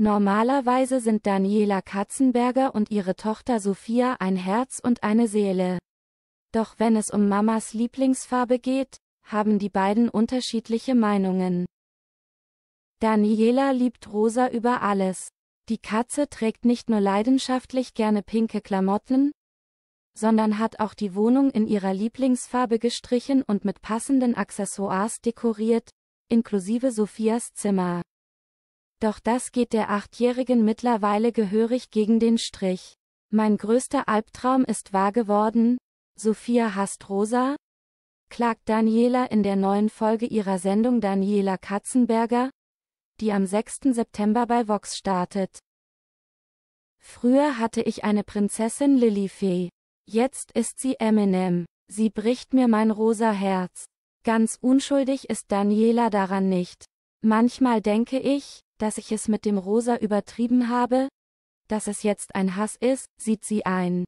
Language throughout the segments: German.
Normalerweise sind Daniela Katzenberger und ihre Tochter Sophia ein Herz und eine Seele. Doch wenn es um Mamas Lieblingsfarbe geht, haben die beiden unterschiedliche Meinungen. Daniela liebt Rosa über alles. Die Katze trägt nicht nur leidenschaftlich gerne pinke Klamotten, sondern hat auch die Wohnung in ihrer Lieblingsfarbe gestrichen und mit passenden Accessoires dekoriert, inklusive Sophias Zimmer. Doch das geht der Achtjährigen mittlerweile gehörig gegen den Strich. Mein größter Albtraum ist wahr geworden. Sophia hasst Rosa? klagt Daniela in der neuen Folge ihrer Sendung Daniela Katzenberger, die am 6. September bei Vox startet. Früher hatte ich eine Prinzessin Lilifee. Jetzt ist sie Eminem. Sie bricht mir mein rosa Herz. Ganz unschuldig ist Daniela daran nicht. Manchmal denke ich, dass ich es mit dem Rosa übertrieben habe? Dass es jetzt ein Hass ist, sieht sie ein.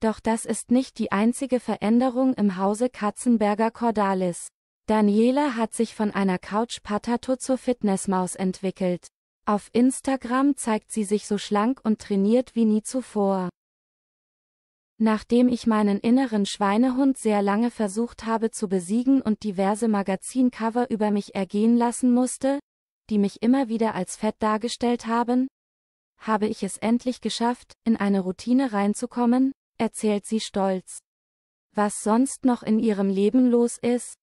Doch das ist nicht die einzige Veränderung im Hause Katzenberger Cordalis. Daniela hat sich von einer Couch Patato zur Fitnessmaus entwickelt. Auf Instagram zeigt sie sich so schlank und trainiert wie nie zuvor. Nachdem ich meinen inneren Schweinehund sehr lange versucht habe zu besiegen und diverse Magazincover über mich ergehen lassen musste, die mich immer wieder als fett dargestellt haben? Habe ich es endlich geschafft, in eine Routine reinzukommen, erzählt sie stolz. Was sonst noch in ihrem Leben los ist,